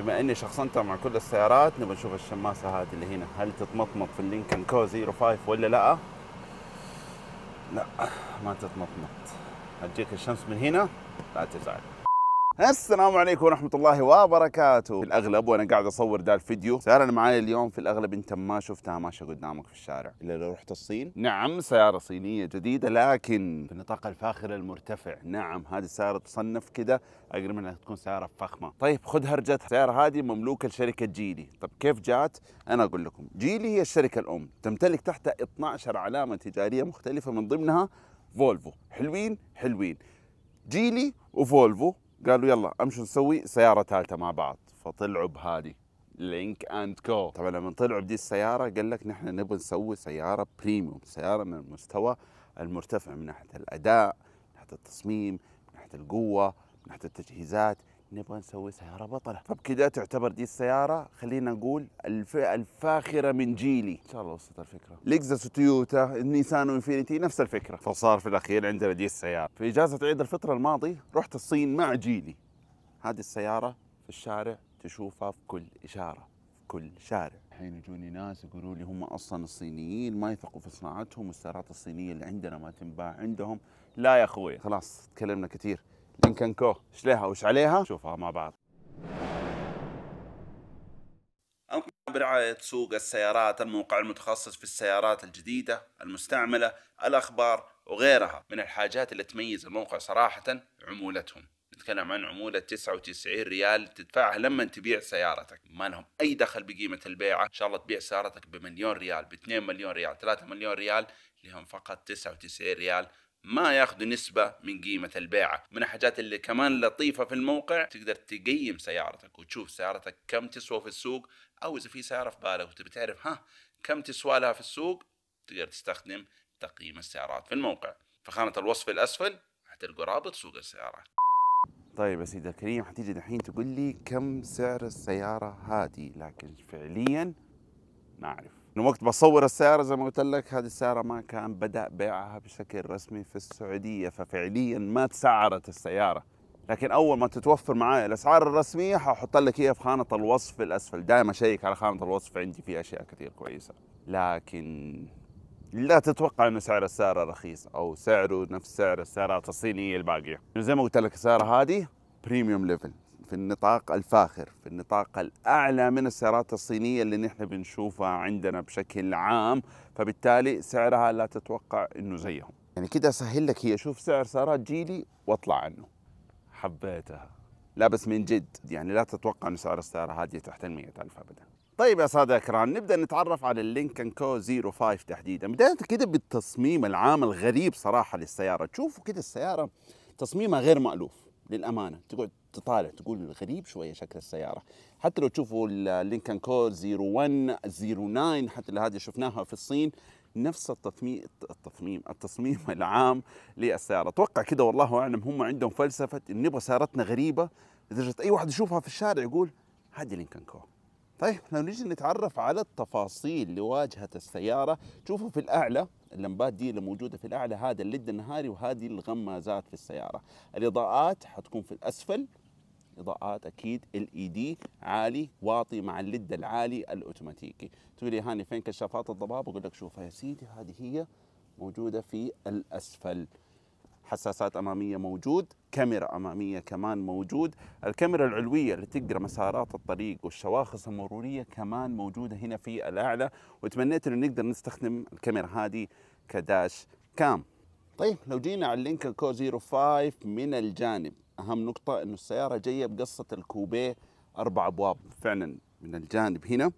بما اني شخصنتها مع كل السيارات نبغى نشوف الشماسه هذه اللي هنا هل تتمطمط في اللينكن كو 05 ولا لا لا ما تتمطمط هتجيك الشمس من هنا لا تزعل السلام عليكم ورحمة الله وبركاته في الأغلب وأنا قاعد أصور ذا الفيديو سيارة معايا اليوم في الأغلب أنت ما شفتها ماشية قدامك في الشارع إلا لو رحت الصين نعم سيارة صينية جديدة لكن في النطاق الفاخر المرتفع نعم هذه السيارة تصنف كده أقرب أنها تكون سيارة فخمة طيب خذ هرجتها السيارة هذه مملوكة لشركة جيلي طب كيف جات أنا أقول لكم جيلي هي الشركة الأم تمتلك تحتها 12 علامة تجارية مختلفة من ضمنها فولفو حلوين حلوين جيلي وفولفو قالوا يلا امشوا نسوي سياره ثالثه مع بعض فطلعوا بهذه لينك اند كو طبعا لما طلعوا بدي السياره قال لك نحن نبغى نسوي سياره بريميوم سياره من المستوى المرتفع من ناحيه الاداء من ناحيه التصميم من ناحيه القوه من ناحيه التجهيزات نبغى نسوي سياره بطله فبكذا تعتبر دي السياره خلينا نقول الفئه الفاخره من جيلي ان شاء الله وصلت الفكره لكزس وتويوتا نيسان وانفينيتي نفس الفكره فصار في الاخير عندنا دي السياره في اجازه عيد الفطر الماضي رحت الصين مع جيلي هذه السياره في الشارع تشوفها في كل اشاره في كل شارع الحين يجوني ناس يقولوا لي هم اصلا الصينيين ما يثقوا في صناعتهم والسيارات الصينيه اللي عندنا ما تنباع عندهم لا يا اخوي خلاص تكلمنا كثير يمكن ايش لها وايش عليها شوفها مع بعض برعاية سوق السيارات الموقع المتخصص في السيارات الجديدة المستعملة الأخبار وغيرها من الحاجات اللي تميز الموقع صراحة عمولتهم نتكلم عن عمولة 99 ريال تدفعها لما تبيع سيارتك ما لهم أي دخل بقيمة البيعة إن شاء الله تبيع سيارتك بمليون ريال ب 2 مليون ريال 3 مليون ريال لهم فقط 99 ريال ما ياخذوا نسبة من قيمة البيعة من الحاجات اللي كمان لطيفة في الموقع تقدر تقيم سيارتك وتشوف سيارتك كم تسوى في السوق أو إذا في سيارة في بالك وتبي تعرف ها كم تسوى لها في السوق تقدر تستخدم تقييم السيارات في الموقع في خانة الوصف الأسفل حتلقوا رابط سوق السيارات طيب يا سيدي الكريم حتيجي دحين تقول لي كم سعر السيارة هذه لكن فعليا ما أعرف من وقت بصور السياره زي ما قلت لك هذه السياره ما كان بدا بيعها بشكل رسمي في السعوديه ففعليا ما تسعرت السياره لكن اول ما تتوفر معايا الاسعار الرسميه حاحط لك اياها في خانه الوصف الاسفل دائما اشيك على خانه الوصف عندي في اشياء كثير كويسه لكن لا تتوقع ان سعر السياره رخيص او سعره نفس سعر السيارات الصينيه الباقيه زي ما قلت لك السياره هذه بريميوم ليفل في النطاق الفاخر في النطاق الأعلى من السيارات الصينية اللي نحن بنشوفها عندنا بشكل عام فبالتالي سعرها لا تتوقع أنه زيهم يعني كده أسهل لك هي شوف سعر سيارات جيلي واطلع عنه حبيتها لا بس من جد يعني لا تتوقع أن سعر السيارة هذه تحت المية 100000 أبدا طيب يا ساده أكران نبدا نتعرف على اللينكن كو 05 تحديدا بدايه كده بالتصميم العام الغريب صراحه للسياره تشوفوا كده السياره تصميمها غير مالوف للامانه تقعد تطالع تقول غريب شويه شكل السياره حتى لو تشوفوا اللينكن كور 01 09 حتى اللي هذه شفناها في الصين نفس التصميم التصميم التصميم العام للسياره اتوقع كده والله اعلم هم عندهم فلسفه إن نبغى سيارتنا غريبه لدرجه اي واحد يشوفها في الشارع يقول هذه لينكن كور طيب لو نجي نتعرف على التفاصيل لواجهه السياره تشوفوا في الاعلى اللمبات دي اللي موجوده في الاعلى هذا الليد النهاري وهذه الغمازات في السياره الاضاءات حتكون في الاسفل اضاءات اكيد ال اي دي عالي واطي مع الليد العالي الاوتوماتيكي تقول لي هاني فين كشافات الضباب اقول لك شوف يا سيدي هذه هي موجوده في الاسفل حساسات اماميه موجود كاميرا اماميه كمان موجود الكاميرا العلويه اللي تقرا مسارات الطريق والشواخص المروريه كمان موجوده هنا في الاعلى وتمنيت انه نقدر نستخدم الكاميرا هذه كداش كام طيب لو جينا على اللينك كو 05 من الجانب اهم نقطه انه السياره جايه بقصه الكوبيه اربع ابواب فعلا من الجانب هنا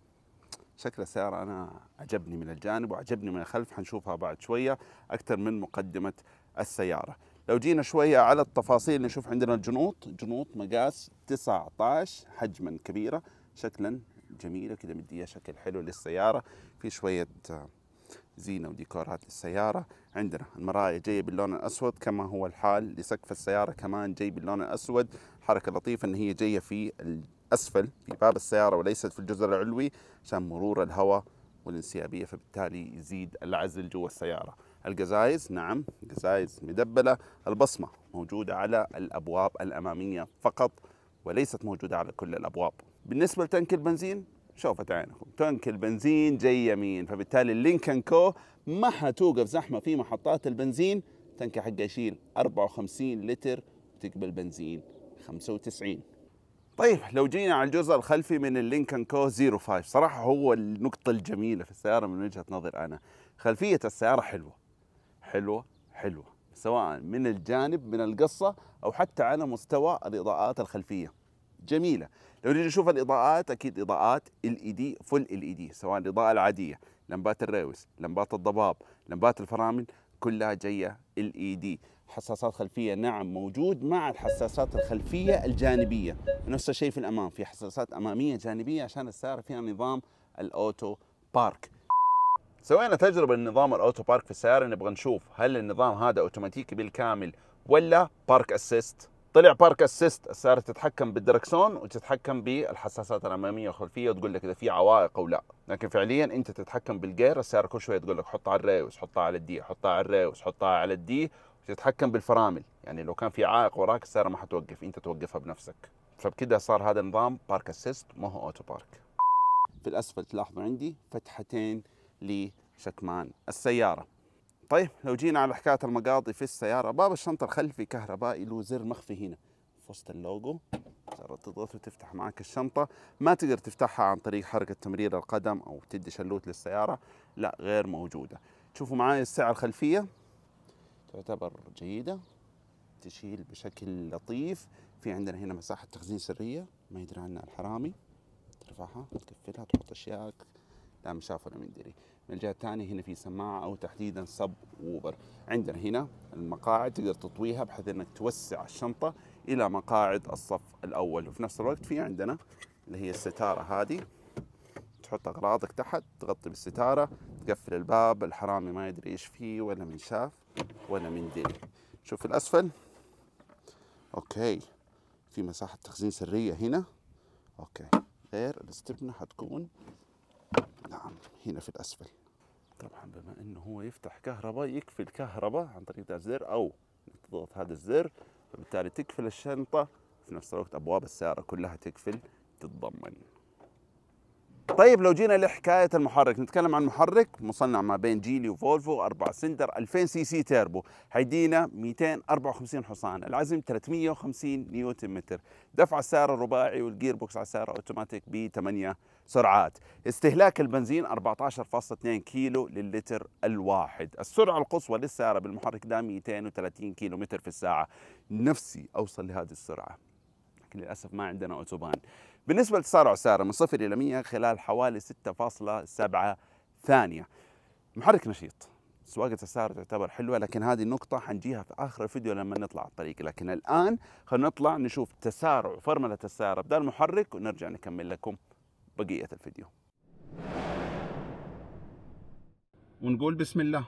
شكل السيارة أنا عجبني من الجانب وعجبني من الخلف حنشوفها بعد شوية أكثر من مقدمة السيارة لو جينا شوية على التفاصيل نشوف عندنا الجنوط جنوط مقاس 19 حجما كبيرة شكلا جميلة كده مدية شكل حلو للسيارة في شوية زينة وديكورات للسيارة عندنا المرايا جاية باللون الأسود كما هو الحال لسقف السيارة كمان جاي باللون الأسود حركة لطيفة أن هي جاية في الأسفل في باب السيارة وليست في الجزء العلوي عشان مرور الهواء والانسيابية فبالتالي يزيد العزل جوا السيارة الجزايز نعم جزايز مدبلة البصمة موجودة على الأبواب الأمامية فقط وليست موجودة على كل الأبواب بالنسبة لتنك البنزين شوفت عينكم تنك البنزين جاي يمين فبالتالي اللينكن كو ما حتوقف زحمة في محطات البنزين تنك حقه يشيل 54 لتر وتقبل بنزين 95 طيب لو جينا على الجزء الخلفي من اللينكن كو 05 صراحة هو النقطة الجميلة في السيارة من وجهة نظر أنا خلفية السيارة حلوة حلوه حلوه سواء من الجانب من القصه او حتى على مستوى الاضاءات الخلفيه جميله لو نجي نشوف الاضاءات اكيد اضاءات ال دي e فل ال دي e سواء الاضاءه العاديه لمبات الريوس لمبات الضباب لمبات الفرامل كلها جايه ال دي e حساسات خلفيه نعم موجود مع الحساسات الخلفيه الجانبيه نفس الشيء في الامام في حساسات اماميه جانبيه عشان السياره فيها نظام الاوتو بارك سوينا تجربه لنظام الاوتو بارك في السياره نبغى نشوف هل النظام هذا اوتوماتيكي بالكامل ولا بارك اسيست طلع بارك اسيست السياره تتحكم بالدركسون وتتحكم بالحساسات الاماميه والخلفيه وتقول لك اذا في عوائق او لا لكن فعليا انت تتحكم بالجير السياره كل شويه تقول لك حطها على الريوس حطها على الدي حطها على الريوس حطها على الدي وتتحكم بالفرامل يعني لو كان في عائق وراك السياره ما حتوقف انت توقفها بنفسك فبكده صار هذا النظام بارك اسيست ما هو اوتو بارك في الاسفل تلاحظوا عندي فتحتين لشكمان السيارة طيب لو جينا على حكاية المقاضي في السيارة باب الشنطة الخلفي كهربائي له زر مخفي هنا في وسط اللوجو تقدر تضغط وتفتح معك الشنطة ما تقدر تفتحها عن طريق حركة تمرير القدم أو تدي شلوت للسيارة لا غير موجودة تشوفوا معاي السعة الخلفية تعتبر جيدة تشيل بشكل لطيف في عندنا هنا مساحة تخزين سرية ما يدري عنها الحرامي ترفعها تقفلها تحط أشياءك لا مشافه ولا مندري من الجهه الثانيه هنا في سماعه او تحديدا سب ووبر عندنا هنا المقاعد تقدر تطويها بحيث انك توسع الشنطه الى مقاعد الصف الاول وفي نفس الوقت في عندنا اللي هي الستاره هذه تحط اغراضك تحت تغطي بالستاره تقفل الباب الحرامي ما يدري ايش فيه ولا من شاف ولا من دري شوف الاسفل اوكي في مساحه تخزين سريه هنا اوكي غير الاستبنه حتكون نعم هنا في الأسفل طبعا بما أنه هو يفتح كهرباء يكفي الكهرباء عن طريق هذا الزر أو تضغط هذا الزر فبالتالي تقفل الشنطة في نفس الوقت أبواب السيارة كلها تقفل تتضمن طيب لو جينا لحكاية المحرك نتكلم عن محرك مصنع ما بين جيلي وفولفو 4 سندر 2000 سي سي تيربو هيدينا 254 حصان العزم 350 نيوتن متر دفع السعر الرباعي والجير بوكس على السعر اوتوماتيك ب 8 سرعات استهلاك البنزين 14.2 كيلو للتر الواحد السرعة القصوى للسيارة بالمحرك ده 230 كيلو متر في الساعة نفسي أوصل لهذه السرعة لكن للأسف ما عندنا أوتوبان بالنسبة لتسارع عسارة من صفر إلى 100 خلال حوالي 6.7 ثانية محرك نشيط سواقة السيارة تعتبر حلوة لكن هذه النقطة حنجيها في آخر الفيديو لما نطلع على الطريق لكن الآن خلينا نطلع نشوف تسارع فرملة السيارة بدل المحرك ونرجع نكمل لكم بقية الفيديو ونقول بسم الله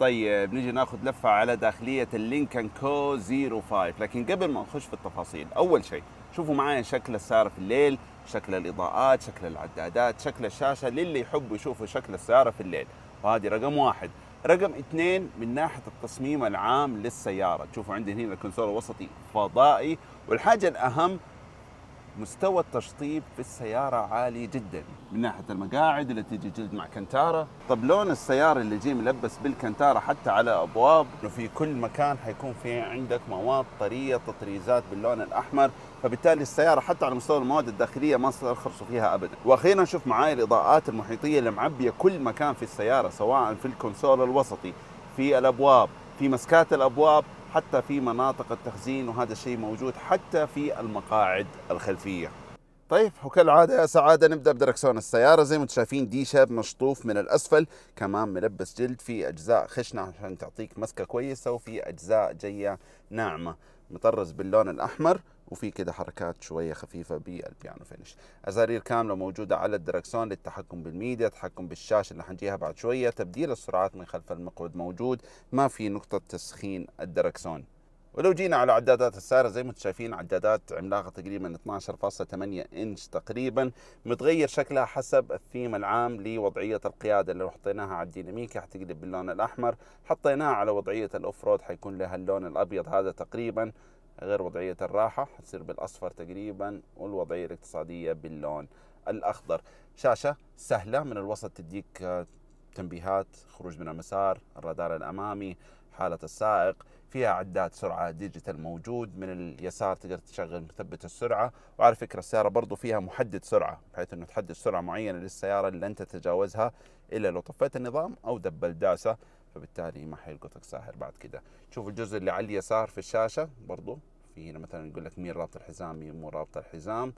طيب نيجي ناخذ لفه على داخليه اللينكن كو 05 لكن قبل ما نخش في التفاصيل اول شيء شوفوا معايا شكل السيارة في الليل شكل الإضاءات شكل العدادات شكل الشاشة للي يحبوا يشوفوا شكل السيارة في الليل وهذه رقم واحد رقم اثنين من ناحية التصميم العام للسيارة تشوفوا عندي هنا الكونسول الوسطي فضائي والحاجة الأهم مستوى التشطيب في السيارة عالي جدا من ناحية المقاعد اللي تجي جلد مع كنتارة طب لون السيارة اللي جي ملبس بالكنتارة حتى على أبواب وفي كل مكان حيكون في عندك مواد طرية تطريزات باللون الأحمر فبالتالي السيارة حتى على مستوى المواد الداخلية ما خرصوا فيها أبدا وأخيرا شوف معاي الإضاءات المحيطية اللي معبية كل مكان في السيارة سواء في الكونسول الوسطي في الأبواب في مسكات الأبواب حتى في مناطق التخزين وهذا الشيء موجود حتى في المقاعد الخلفيه طيب وكالعادة يا سعادة نبدأ بدركسون السيارة زي ما انتم شايفين دي شاب مشطوف من الأسفل كمان ملبس جلد في أجزاء خشنة عشان تعطيك مسكة كويسة وفي أجزاء جاية ناعمة مطرز باللون الأحمر وفي كده حركات شويه خفيفه بالبيانو فينش ازارير كامله موجوده على الدركسون للتحكم بالميديا تحكم بالشاشه اللي حنجيها بعد شويه تبديل السرعات من خلف المقود موجود ما في نقطه تسخين الدركسون ولو جينا على عدادات السيارة زي ما انتم شايفين عدادات عملاقة تقريبا 12.8 انش تقريبا متغير شكلها حسب الثيم العام لوضعية القيادة اللي حطيناها على الديناميكا حتقلب باللون الأحمر حطيناها على وضعية الأوف رود حيكون لها اللون الأبيض هذا تقريبا غير وضعية الراحة حتصير بالأصفر تقريبا والوضعية الاقتصادية باللون الأخضر شاشة سهلة من الوسط تديك آه، تنبيهات خروج من المسار الرادار الأمامي حالة السائق فيها عداد سرعة ديجيتال موجود من اليسار تقدر تشغل مثبت السرعة وعلى فكرة السيارة برضو فيها محدد سرعة بحيث أنه تحدد سرعة معينة للسيارة اللي لن تتجاوزها إلا لو طفيت النظام أو دبل داسة فبالتالي ما حيلقطك ساهر بعد كده شوف الجزء اللي على اليسار في الشاشة برضو في هنا مثلا يقول لك مين رابط الحزام مين مو رابط الحزام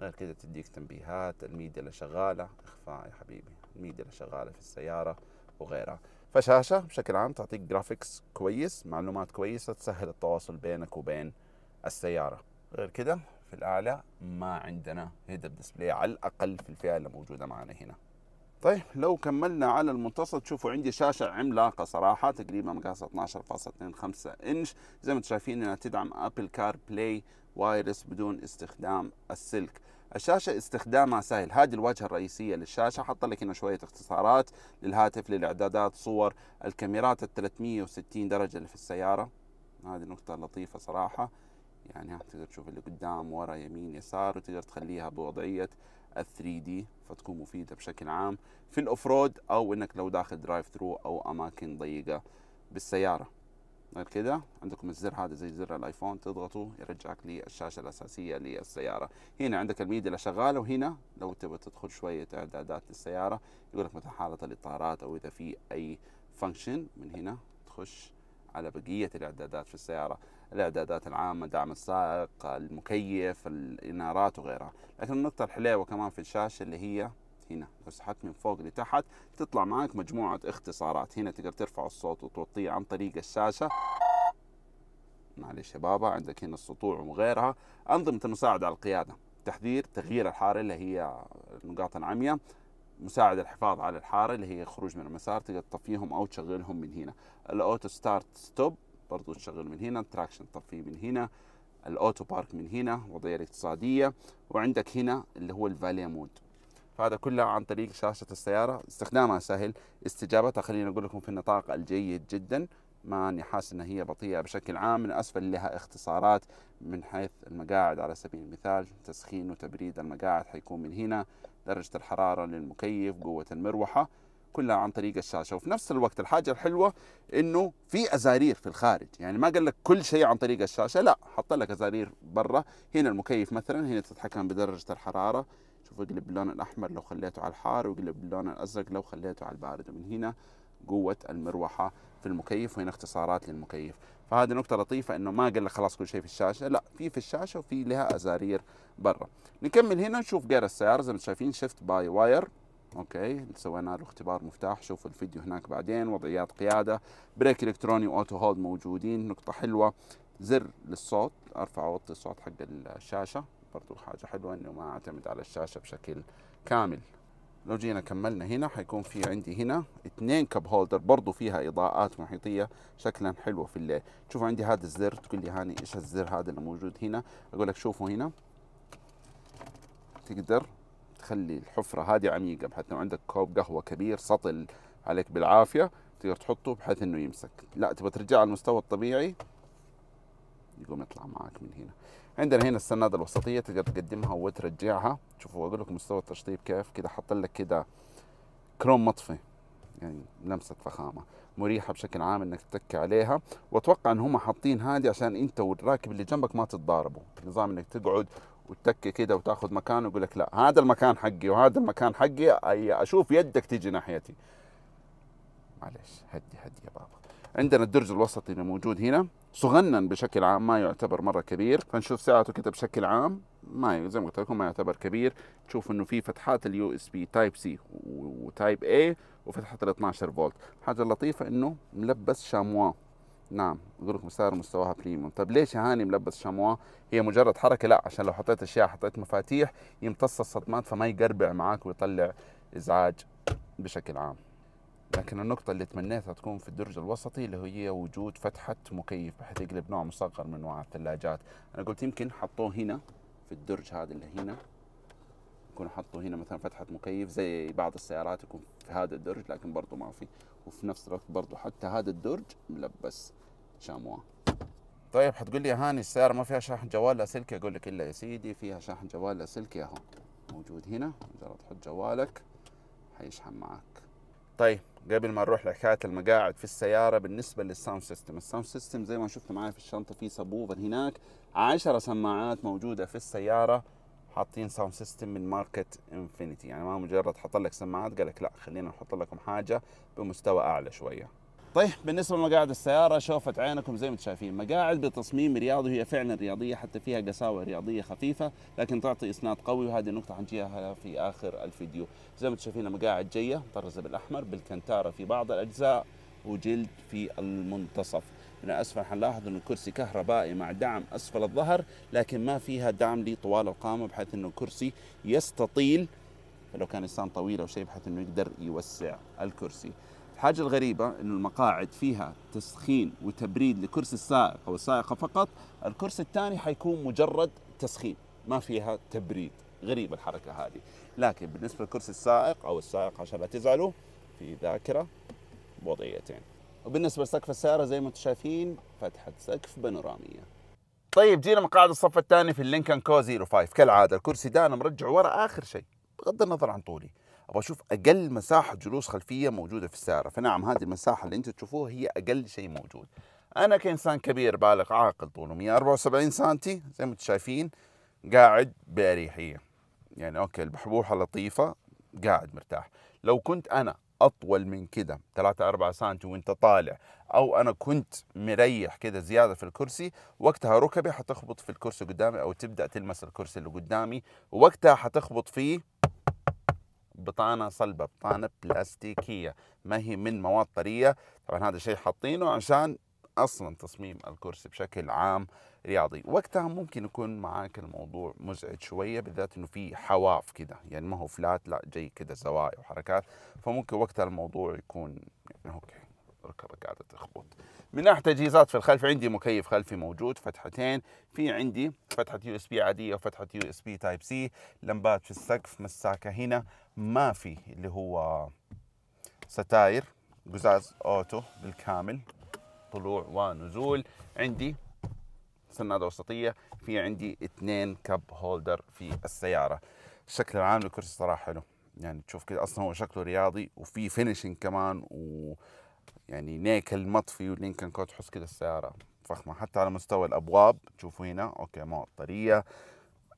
غير كذا تديك تنبيهات الميديا اللي شغاله اخفاء يا حبيبي الميديا اللي شغاله في السياره وغيرها فشاشه بشكل عام تعطيك جرافيكس كويس معلومات كويسه تسهل التواصل بينك وبين السياره غير كذا في الاعلى ما عندنا هيد ديسبلاي على الاقل في الفئه اللي موجوده معنا هنا طيب لو كملنا على المنتصف تشوفوا عندي شاشة عملاقة صراحة تقريبا مقاسها 12.25 انش زي ما انتم شايفين انها تدعم ابل كار بلاي وايرس بدون استخدام السلك الشاشة استخدامها سهل هذه الواجهة الرئيسية للشاشة حط لك هنا شوية اختصارات للهاتف للإعدادات صور الكاميرات ال 360 درجة اللي في السيارة هذه نقطة لطيفة صراحة يعني تقدر تشوف اللي قدام ورا يمين يسار وتقدر تخليها بوضعية 3 دي فتكون مفيده بشكل عام في الاوف رود او انك لو داخل درايف ثرو او اماكن ضيقه بالسياره غير كده عندكم الزر هذا زي زر الايفون تضغطه يرجعك للشاشه الاساسيه للسياره هنا عندك الميديا اللي شغاله وهنا لو تبغى تدخل شويه اعدادات للسياره يقول لك مثلا حاله الاطارات او اذا في اي فانكشن من هنا تخش على بقيه الاعدادات في السياره الاعدادات العامه دعم السائق المكيف الانارات وغيرها لكن النقطه الحلوه كمان في الشاشه اللي هي هنا لو سحبت من فوق لتحت تطلع معك مجموعه اختصارات هنا تقدر ترفع الصوت وتوطيه عن طريق الشاشه معلش يا بابا عندك هنا السطوع وغيرها انظمه المساعده على القياده تحذير تغيير الحاره اللي هي النقاط العمياء مساعد الحفاظ على الحاره اللي هي خروج من المسار تقدر تطفيهم او تشغلهم من هنا الاوتو ستارت ستوب برضو تشغل من هنا التراكشن طفيه من هنا الاوتو بارك من هنا وضعيه الاقتصاديه وعندك هنا اللي هو الفاليا مود فهذا كله عن طريق شاشه السياره استخدامها سهل استجابتها خلينا اقول لكم في النطاق الجيد جدا ماني حاسس انها هي بطيئه بشكل عام من اسفل لها اختصارات من حيث المقاعد على سبيل المثال تسخين وتبريد المقاعد حيكون من هنا درجه الحراره للمكيف قوه المروحه كلها عن طريق الشاشه وفي نفس الوقت الحاجه الحلوه انه في ازارير في الخارج يعني ما قال لك كل شيء عن طريق الشاشه لا حط لك ازارير برا هنا المكيف مثلا هنا تتحكم بدرجه الحراره شوف اقلب اللون الاحمر لو خليته على الحار ويقلب اللون الازرق لو خليته على البارد ومن هنا قوه المروحه في المكيف وهنا اختصارات للمكيف فهذه نقطة لطيفة انه ما قال لك خلاص كل شيء في الشاشة، لا في في الشاشة وفي لها ازارير برا. نكمل هنا نشوف جير السيارة زي ما شايفين شيفت باي واير اوكي سوينا له اختبار مفتاح شوف الفيديو هناك بعدين وضعيات قياده بريك الكتروني واوتو هولد موجودين نقطه حلوه زر للصوت ارفع اوطي الصوت حق الشاشه برضو حاجه حلوه انه ما اعتمد على الشاشه بشكل كامل لو جينا كملنا هنا حيكون في عندي هنا اثنين كب هولدر برضو فيها اضاءات محيطيه شكلا حلو في الليل شوف عندي هذا الزر تقول لي هاني ايش الزر هذا اللي موجود هنا اقول لك شوفوا هنا تقدر تخلي الحفره هذه عميقه بحيث لو عندك كوب قهوه كبير سطل عليك بالعافيه تقدر تحطه بحيث انه يمسك لا تبغى ترجع على المستوى الطبيعي يقوم يطلع معك من هنا عندنا هنا السناده الوسطيه تقدر تقدمها وترجعها شوفوا اقول لكم مستوى التشطيب كيف كذا حاط لك كذا كروم مطفي يعني لمسه فخامه مريحه بشكل عام انك تتكي عليها واتوقع ان هم حاطين هذه عشان انت والراكب اللي جنبك ما تتضاربوا نظام انك تقعد وتتكي كده وتاخذ مكان ويقول لك لا هذا المكان حقي وهذا المكان حقي اشوف يدك تيجي ناحيتي معلش هدي هدي يا بابا عندنا الدرج الوسطي اللي موجود هنا صغنن بشكل عام ما يعتبر مره كبير فنشوف ساعته كده بشكل عام ما زي ما قلت لكم ما يعتبر كبير تشوف انه في فتحات اليو اس بي تايب سي وتايب اي وفتحه ال 12 فولت الحاجه اللطيفه انه ملبس شاموا نعم بقول لكم سعر مستواها بريميوم طب ليش يا هاني ملبس شاموا هي مجرد حركه لا عشان لو حطيت اشياء حطيت مفاتيح يمتص الصدمات فما يقربع معاك ويطلع ازعاج بشكل عام لكن النقطة اللي تمنيتها تكون في الدرج الوسطي اللي هي وجود فتحة مكيف بحيث يقلب نوع مصغر من انواع الثلاجات، أنا قلت يمكن حطوه هنا في الدرج هذا اللي هنا يكونوا حطوا هنا مثلا فتحه مكيف زي بعض السيارات يكون في هذا الدرج لكن برضه ما في وفي نفس الوقت برضه حتى هذا الدرج ملبس شامواه طيب حتقول لي يا هاني السيارة ما فيها شاحن جوال لاسلكي أقول لك إلا يا سيدي فيها شاحن جوال لاسلكي أهو موجود هنا مجرد تحط جوالك حيشحن معك طيب قبل ما نروح لحكاية المقاعد في السيارة بالنسبة للساوند سيستم الساوند سيستم زي ما شفت معايا في الشنطة في سبوفر هناك 10 سماعات موجودة في السيارة حاطين ساوند سيستم من ماركه انفينيتي يعني ما مجرد حط لك سماعات قال لك لا خلينا نحط لكم حاجه بمستوى اعلى شويه طيب بالنسبه لمقاعد السياره شوفت عينكم زي ما انتم شايفين مقاعد بتصميم رياضي هي فعلا رياضيه حتى فيها قساوه رياضيه خفيفه لكن تعطي اسناد قوي وهذه النقطه حنجيها في اخر الفيديو زي ما انتم شايفين المقاعد جايه مطرزه بالاحمر بالكنتاره في بعض الاجزاء وجلد في المنتصف من الأسفل حنلاحظ أن الكرسي كهربائي مع دعم أسفل الظهر لكن ما فيها دعم لطوال القامة بحيث أنه الكرسي يستطيل لو كان إنسان طويل أو شيء بحيث أنه يقدر يوسع الكرسي الحاجة الغريبة أن المقاعد فيها تسخين وتبريد لكرسي السائق أو السائقة فقط الكرسي الثاني حيكون مجرد تسخين ما فيها تبريد غريبة الحركة هذه لكن بالنسبة لكرسي السائق أو السائق عشان لا تزعلوا في ذاكرة وضعيتين وبالنسبه لسقف السياره زي ما انتم شايفين فتحه سقف بانوراميه طيب جينا من الصف الثاني في اللينكن كو 05 كالعاده الكرسي ده انا مرجعه ورا اخر شيء بغض النظر عن طولي ابغى اشوف اقل مساحه جلوس خلفيه موجوده في السياره فنعم هذه المساحه اللي انتم تشوفوها هي اقل شيء موجود انا كانسان كبير بالغ عاقل طوله 174 سنتي زي ما انتم شايفين قاعد باريحيه يعني اوكي البحبوحه لطيفه قاعد مرتاح لو كنت انا اطول من كده 3 4 سم وانت طالع او انا كنت مريح كده زياده في الكرسي وقتها ركبي حتخبط في الكرسي قدامي او تبدا تلمس الكرسي اللي قدامي وقتها حتخبط فيه بطانه صلبه بطانه بلاستيكيه ما هي من مواد طريه طبعا هذا شيء حاطينه عشان اصلا تصميم الكرسي بشكل عام رياضي وقتها ممكن يكون معاك الموضوع مزعج شويه بالذات انه في حواف كده يعني ما هو فلات لا جاي كده زوايا وحركات فممكن وقتها الموضوع يكون يعني اوكي ركبة قاعده تخبط من ناحيه تجهيزات في الخلف عندي مكيف خلفي موجود فتحتين في عندي فتحه يو اس بي عاديه وفتحه يو اس بي تايب سي لمبات في السقف مساكه هنا ما في اللي هو ستاير قزاز اوتو بالكامل طلوع ونزول عندي سنادة وسطية في عندي اثنين كاب هولدر في السيارة الشكل العام للكرسي صراحة حلو يعني تشوف كده اصلا هو شكله رياضي وفي فينيشنج كمان و يعني نيكل مطفي ولينكن كوت تحس كده السيارة فخمة حتى على مستوى الابواب تشوفوا هنا اوكي مواد طرية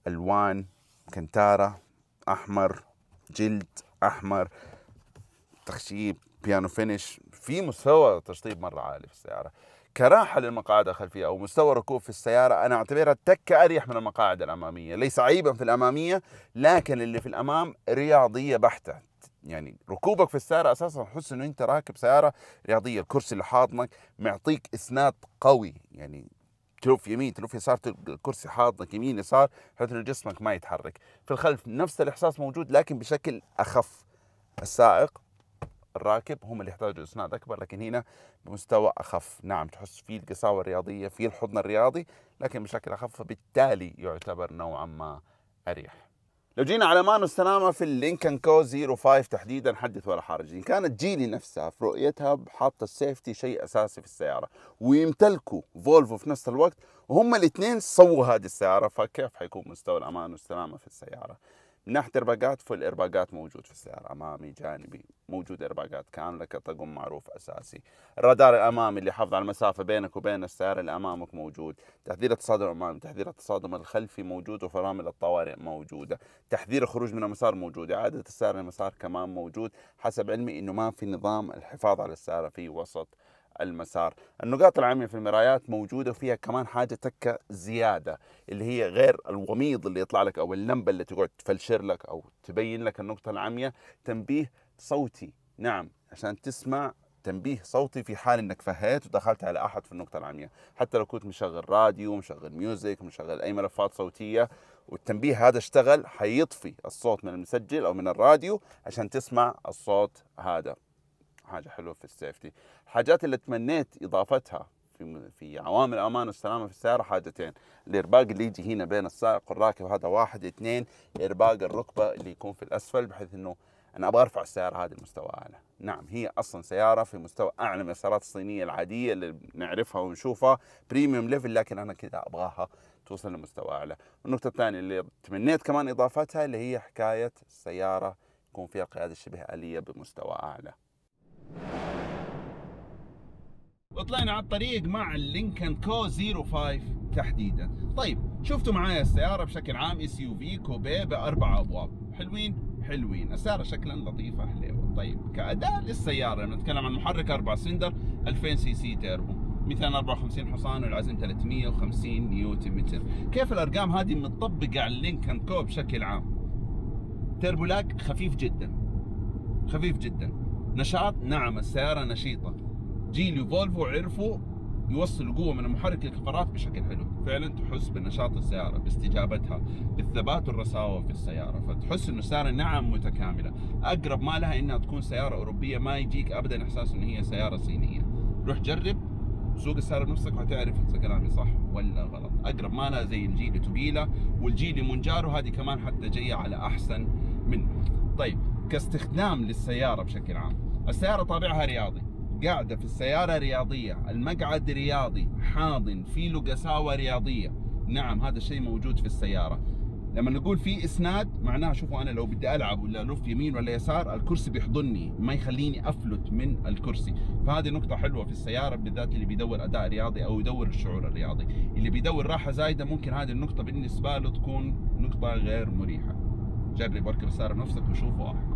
الوان كنتارة احمر جلد احمر تخشيب بيانو فينش في مستوى تشطيب مره عالي في السياره كراحة للمقاعد الخلفية أو مستوى ركوب في السيارة أنا أعتبرها تكة أريح من المقاعد الأمامية ليس عيبا في الأمامية لكن اللي في الأمام رياضية بحتة يعني ركوبك في السيارة أساسا تحس أنه أنت راكب سيارة رياضية الكرسي اللي حاضنك معطيك إسناد قوي يعني تلف يمين تلف يسار الكرسي حاضنك يمين يسار بحيث انه جسمك ما يتحرك في الخلف نفس الإحساس موجود لكن بشكل أخف السائق الراكب هم اللي يحتاجوا اسناد اكبر لكن هنا بمستوى اخف نعم تحس فيه القساوه الرياضيه فيه الحضن الرياضي لكن بشكل اخف فبالتالي يعتبر نوعا ما اريح لو جينا على مان السلامة في اللينكن كو 05 تحديدا حدث ولا حرج إن كانت جيلي نفسها في رؤيتها حاطة السيفتي شيء أساسي في السيارة ويمتلكوا فولفو في نفس الوقت وهم الاثنين سووا هذه السيارة فكيف حيكون مستوى الأمان والسلامة في السيارة من ناحيه ارباقات فول ارباقات موجود في السياره امامي جانبي موجود ارباقات كامله كطقم معروف اساسي الرادار الامامي اللي يحافظ على المسافه بينك وبين السياره اللي امامك موجود تحذير التصادم الامامي تحذير التصادم الخلفي موجود وفرامل الطوارئ موجوده تحذير الخروج من المسار موجود اعاده السياره للمسار كمان موجود حسب علمي انه ما في نظام الحفاظ على السياره في وسط المسار النقاط العامية في المرايات موجودة وفيها كمان حاجة تكة زيادة اللي هي غير الوميض اللي يطلع لك أو اللمبة اللي تقعد تفلشر لك أو تبين لك النقطة العامية تنبيه صوتي نعم عشان تسمع تنبيه صوتي في حال انك فهيت ودخلت على احد في النقطه العاميه حتى لو كنت مشغل راديو مشغل ميوزك مشغل اي ملفات صوتيه والتنبيه هذا اشتغل حيطفي الصوت من المسجل او من الراديو عشان تسمع الصوت هذا حاجه حلوه في السيفتي الحاجات اللي تمنيت اضافتها في في عوامل الامان والسلامه في السياره حاجتين الارباق اللي يجي هنا بين السائق والراكب هذا واحد اثنين ارباق الركبه اللي يكون في الاسفل بحيث انه انا ابغى ارفع السياره هذه لمستوى اعلى نعم هي اصلا سياره في مستوى اعلى من السيارات الصينيه العاديه اللي نعرفها ونشوفها بريميوم ليفل لكن انا كذا ابغاها توصل لمستوى اعلى النقطه الثانيه اللي تمنيت كمان اضافتها اللي هي حكايه السياره يكون فيها القياده شبه آلية بمستوى أعلى وطلعنا على الطريق مع اللينكن كو 05 تحديدا طيب شفتوا معايا السياره بشكل عام اس يو في كوبي باربع ابواب حلوين حلوين السياره شكلا لطيفه حلوه طيب كاداء للسياره نتكلم عن محرك اربع سندر 2000 سي سي تيربو 254 حصان والعزم 350 نيوتن متر كيف الارقام هذه متطبقه على اللينكن كو بشكل عام تيربو لاك خفيف جدا خفيف جدا نشاط نعم السيارة نشيطة جيلي فولفو عرفوا يوصلوا قوة من المحرك للكفرات بشكل حلو فعلا تحس بنشاط السيارة باستجابتها بالثبات والرساوة في السيارة فتحس انه السيارة نعم متكاملة اقرب ما لها انها تكون سيارة اوروبية ما يجيك ابدا احساس ان هي سيارة صينية روح جرب سوق السيارة بنفسك وتعرف اذا كلامي صح ولا غلط اقرب ما لها زي الجيلي توبيلا والجيلي مونجارو هذه كمان حتى جاية على احسن منه طيب كاستخدام للسيارة بشكل عام السيارة طابعها رياضي قاعدة في السيارة رياضية المقعد رياضي حاضن في له قساوة رياضية نعم هذا الشيء موجود في السيارة لما نقول في اسناد معناها شوفوا انا لو بدي العب ولا الف يمين ولا يسار الكرسي بيحضني ما يخليني افلت من الكرسي فهذه نقطه حلوه في السياره بالذات اللي بيدور اداء رياضي او يدور الشعور الرياضي اللي بيدور راحه زايده ممكن هذه النقطه بالنسبه له تكون نقطه غير مريحه جرب اركب السياره بنفسك وشوفوا احكم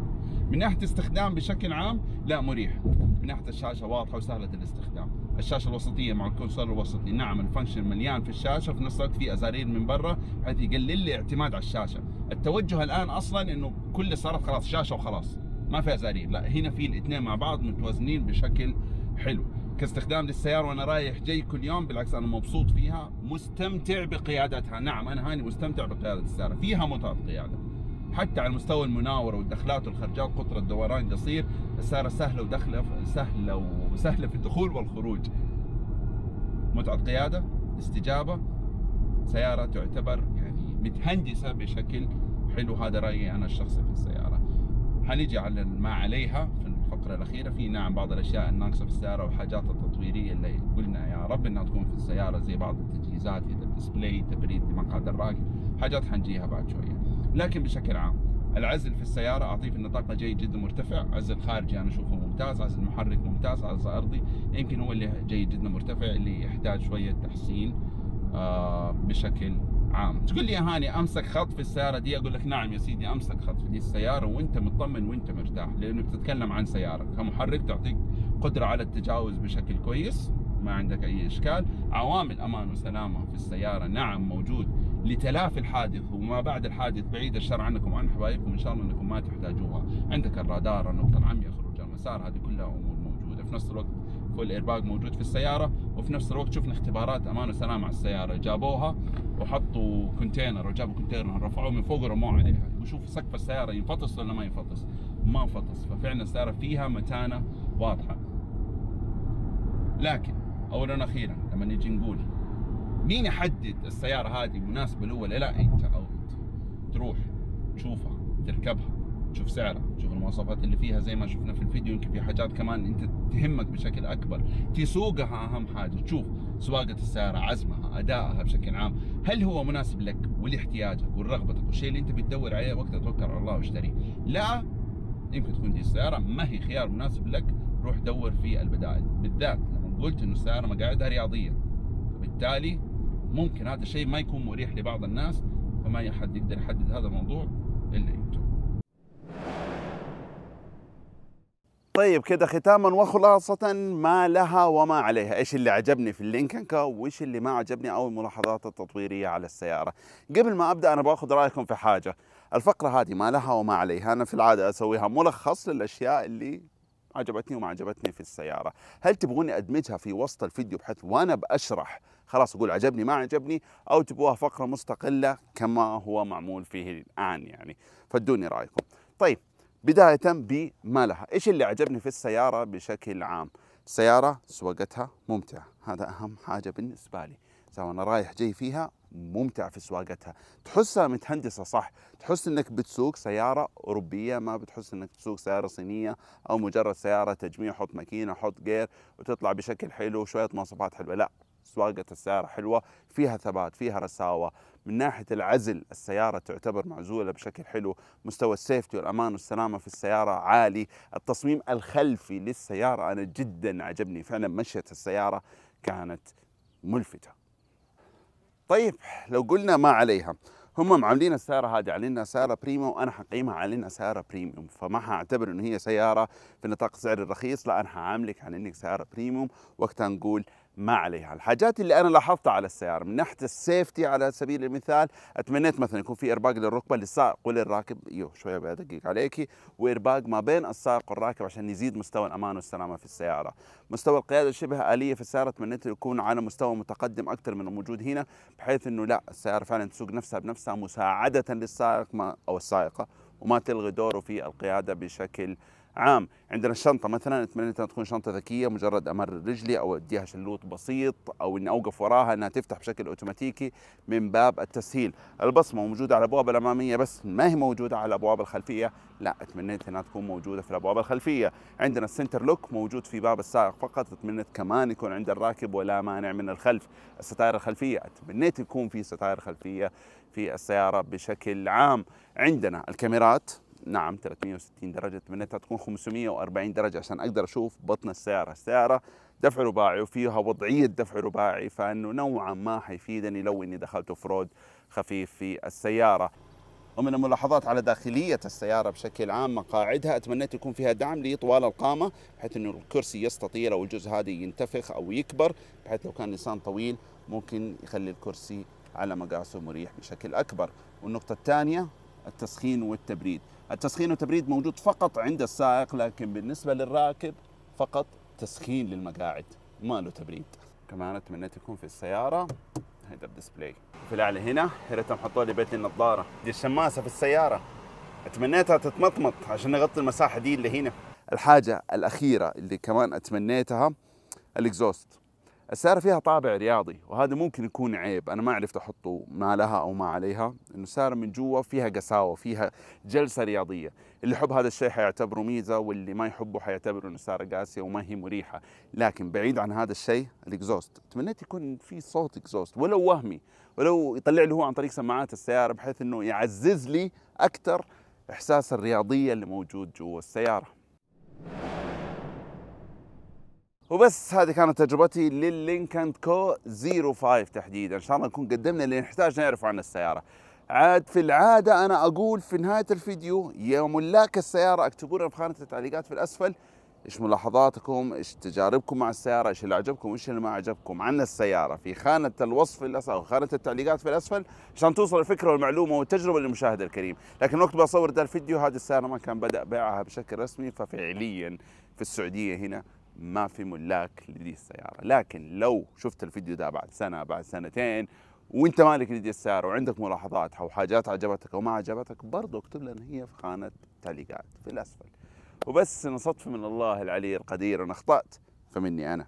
من ناحيه استخدام بشكل عام لا مريح من ناحيه الشاشه واضحه وسهله الاستخدام الشاشه الوسطيه مع الكونسول الوسطي نعم الفانكشن مليان في الشاشه وفي نفس الوقت في ازارير من برا بحيث يقلل لي اعتماد على الشاشه التوجه الان اصلا انه كل صارت خلاص شاشه وخلاص ما في ازارير لا هنا في الاثنين مع بعض متوازنين بشكل حلو كاستخدام للسيارة وأنا رايح جاي كل يوم بالعكس أنا مبسوط فيها مستمتع بقيادتها نعم أنا هاني مستمتع بقيادة السيارة فيها متعة قيادة حتى على مستوى المناوره والدخلات والخرجات قطر الدوران قصير السياره سهله ودخله سهله وسهله في الدخول والخروج متعه قياده استجابه سياره تعتبر يعني متهندسه بشكل حلو هذا رايي انا الشخصي في السياره حنيجي على ما عليها في الفقره الاخيره في نعم بعض الاشياء الناقصه في السياره والحاجات التطويريه اللي قلنا يا رب انها تكون في السياره زي بعض التجهيزات الديسبلاي تبريد مقعد الراكب حاجات حنجيها بعد شويه لكن بشكل عام العزل في السياره اعطيه في النطاق جيد جدا مرتفع عزل خارجي انا اشوفه ممتاز عزل محرك ممتاز عزل ارضي يمكن هو اللي جيد جدا مرتفع اللي يحتاج شويه تحسين آه، بشكل عام تقول لي يا هاني امسك خط في السياره دي اقول لك نعم يا سيدي امسك خط في دي السياره وانت مطمن وانت مرتاح لأنك بتتكلم عن سيارة كمحرك تعطيك قدره على التجاوز بشكل كويس ما عندك اي اشكال عوامل امان وسلامه في السياره نعم موجود لتلافي الحادث وما بعد الحادث بعيد الشر عنكم وعن حبايبكم ان شاء الله انكم ما تحتاجوها عندك الرادار النقطه العمياء خروج المسار هذه كلها امور موجوده في نفس الوقت كل ايرباج موجود في السياره وفي نفس الوقت شفنا اختبارات امان وسلامه على السياره جابوها وحطوا كونتينر وجابوا كونتينر رفعوه من فوق ورموه عليها وشوف سقف السياره ينفطس ولا ما ينفطس ما انفطس ففعلا السياره فيها متانه واضحه لكن اولا اخيرا لما نجي نقول مين يحدد السيارة هذه مناسبة له ولا لا انت إيه، او انت تروح تشوفها تركبها تشوف سعرها تشوف المواصفات اللي فيها زي ما شفنا في الفيديو يمكن في حاجات كمان انت تهمك بشكل اكبر تسوقها اهم حاجة تشوف سواقة السيارة عزمها ادائها بشكل عام هل هو مناسب لك ولاحتياجك ولرغبتك والشيء اللي انت بتدور عليه وقتها توكل على الله واشتريه لا يمكن تكون دي السيارة ما هي خيار مناسب لك روح دور في البدائل بالذات لما قلت انه السيارة مقاعدها رياضية بالتالي ممكن هذا الشيء ما يكون مريح لبعض الناس فما حد يقدر يحدد هذا الموضوع الا انتم طيب كده ختاما وخلاصة ما لها وما عليها ايش اللي عجبني في اللينكنكا وايش اللي ما عجبني او الملاحظات التطويرية على السيارة قبل ما ابدأ انا باخذ رأيكم في حاجة الفقرة هذه ما لها وما عليها انا في العادة اسويها ملخص للاشياء اللي عجبتني وما عجبتني في السيارة هل تبغوني أدمجها في وسط الفيديو بحيث وأنا بأشرح خلاص أقول عجبني ما عجبني أو تبغوها فقرة مستقلة كما هو معمول فيه الآن يعني فادوني رأيكم طيب بداية بما لها إيش اللي عجبني في السيارة بشكل عام السيارة سواقتها ممتعة هذا أهم حاجة بالنسبة لي سواء أنا رايح جاي فيها ممتع في سواقتها تحسها متهندسة صح تحس انك بتسوق سيارة اوروبية ما بتحس انك تسوق سيارة صينية او مجرد سيارة تجميع حط ماكينة حط جير وتطلع بشكل حلو وشوية مواصفات حلوة لا سواقة السيارة حلوة فيها ثبات فيها رساوة من ناحية العزل السيارة تعتبر معزولة بشكل حلو مستوى السيفتي والأمان والسلامة في السيارة عالي التصميم الخلفي للسيارة أنا جدا عجبني فعلا مشية السيارة كانت ملفتة طيب لو قلنا ما عليها هم معاملين السيارة هذه على انها سيارة بريميوم وانا حقيمها على انها سيارة بريميوم فما حاعتبر انه هي سيارة في نطاق الرخيص لا انا حعاملك على انك سيارة بريميوم وقتها نقول ما عليها الحاجات اللي انا لاحظتها على السياره من ناحيه السيفتي على سبيل المثال اتمنيت مثلا يكون في ارباك للركبه للسائق وللراكب يو شويه بدقق عليكي وارباك ما بين السائق والراكب عشان يزيد مستوى الامان والسلامه في السياره مستوى القياده شبه اليه في السياره اتمنيت يكون على مستوى متقدم اكثر من الموجود هنا بحيث انه لا السياره فعلا تسوق نفسها بنفسها مساعده للسائق ما او السائقه وما تلغي دوره في القياده بشكل عام عندنا الشنطه مثلا اتمنى انها تكون شنطه ذكيه مجرد امر رجلي او اديها شلوط بسيط او اني اوقف وراها انها تفتح بشكل اوتوماتيكي من باب التسهيل البصمه موجوده على الابواب الاماميه بس ما هي موجوده على الابواب الخلفيه لا اتمنيت انها تكون موجوده في الابواب الخلفيه عندنا السنتر لوك موجود في باب السائق فقط اتمنيت كمان يكون عند الراكب ولا مانع من الخلف الستائر الخلفيه اتمنيت يكون في ستائر خلفيه في السياره بشكل عام عندنا الكاميرات نعم 360 درجه تمنيتها تكون 540 درجه عشان اقدر اشوف بطن السياره السياره دفع رباعي وفيها وضعيه دفع رباعي فانه نوعا ما حيفيدني لو اني دخلت اوف رود خفيف في السياره ومن الملاحظات على داخلية السيارة بشكل عام مقاعدها أتمنيت يكون فيها دعم لطوال القامة بحيث أنه الكرسي يستطيل أو الجزء هذا ينتفخ أو يكبر بحيث لو كان لسان طويل ممكن يخلي الكرسي على مقاسه مريح بشكل أكبر والنقطة الثانية التسخين والتبريد التسخين والتبريد موجود فقط عند السائق لكن بالنسبة للراكب فقط تسخين للمقاعد ما له تبريد كمان اتمنيت يكون في السيارة هذا الديسبلاي في الاعلى هنا يا ريتهم حطوا لي بيت النظارة دي الشماسة في السيارة اتمنيتها تتمطمط عشان نغطي المساحة دي اللي هنا الحاجة الأخيرة اللي كمان اتمنيتها الاكزوست السيارة فيها طابع رياضي وهذا ممكن يكون عيب أنا ما عرفت أحطه ما لها أو ما عليها إنه السيارة من جوا فيها قساوة فيها جلسة رياضية اللي يحب هذا الشيء حيعتبره ميزة واللي ما يحبه حيعتبره إنه السيارة قاسية وما هي مريحة لكن بعيد عن هذا الشيء الإكزوست تمنيت يكون في صوت إكزوست ولو وهمي ولو يطلع لي هو عن طريق سماعات السيارة بحيث إنه يعزز لي أكثر إحساس الرياضية اللي موجود جوا السيارة وبس هذه كانت تجربتي لللينكن كو 05 تحديدا ان شاء الله نكون قدمنا اللي نحتاج نعرف عن السياره عاد في العادة أنا أقول في نهاية الفيديو يا ملاك السيارة اكتبوا لنا في خانة التعليقات في الأسفل ايش ملاحظاتكم ايش تجاربكم مع السيارة ايش اللي عجبكم وايش اللي ما عجبكم عن السيارة في خانة الوصف الأسفل أو خانة التعليقات في الأسفل عشان توصل الفكرة والمعلومة والتجربة للمشاهد الكريم لكن وقت بصور ده الفيديو هذه السيارة ما كان بدأ بيعها بشكل رسمي ففعليا في السعودية هنا ما في ملاك لدي السيارة لكن لو شفت الفيديو ده بعد سنة بعد سنتين وانت مالك لدي السيارة وعندك ملاحظات او حاجات عجبتك او ما عجبتك برضه اكتب لنا هي في خانة تعليقات في الاسفل وبس صدفة من الله العلي القدير ان اخطأت فمني انا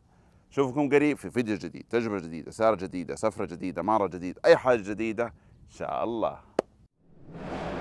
اشوفكم قريب في فيديو جديد تجربة جديدة سيارة جديدة سفرة جديدة مارة جديدة اي حاجة جديدة ان شاء الله